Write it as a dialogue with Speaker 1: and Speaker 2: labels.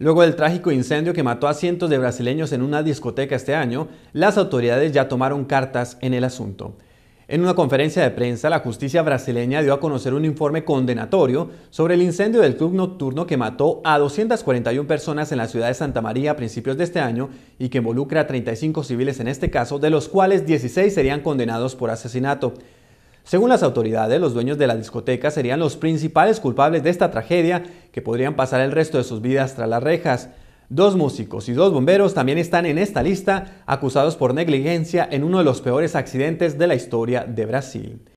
Speaker 1: Luego del trágico incendio que mató a cientos de brasileños en una discoteca este año, las autoridades ya tomaron cartas en el asunto. En una conferencia de prensa, la justicia brasileña dio a conocer un informe condenatorio sobre el incendio del club nocturno que mató a 241 personas en la ciudad de Santa María a principios de este año y que involucra a 35 civiles en este caso, de los cuales 16 serían condenados por asesinato. Según las autoridades, los dueños de la discoteca serían los principales culpables de esta tragedia que podrían pasar el resto de sus vidas tras las rejas. Dos músicos y dos bomberos también están en esta lista acusados por negligencia en uno de los peores accidentes de la historia de Brasil.